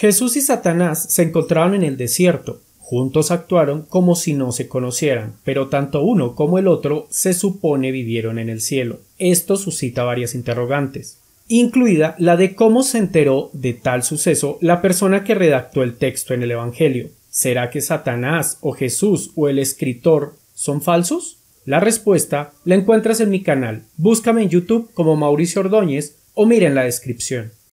Jesús y Satanás se encontraron en el desierto. Juntos actuaron como si no se conocieran, pero tanto uno como el otro se supone vivieron en el cielo. Esto suscita varias interrogantes, incluida la de cómo se enteró de tal suceso la persona que redactó el texto en el Evangelio. ¿Será que Satanás o Jesús o el escritor son falsos? La respuesta la encuentras en mi canal. Búscame en YouTube como Mauricio Ordóñez o mira en la descripción.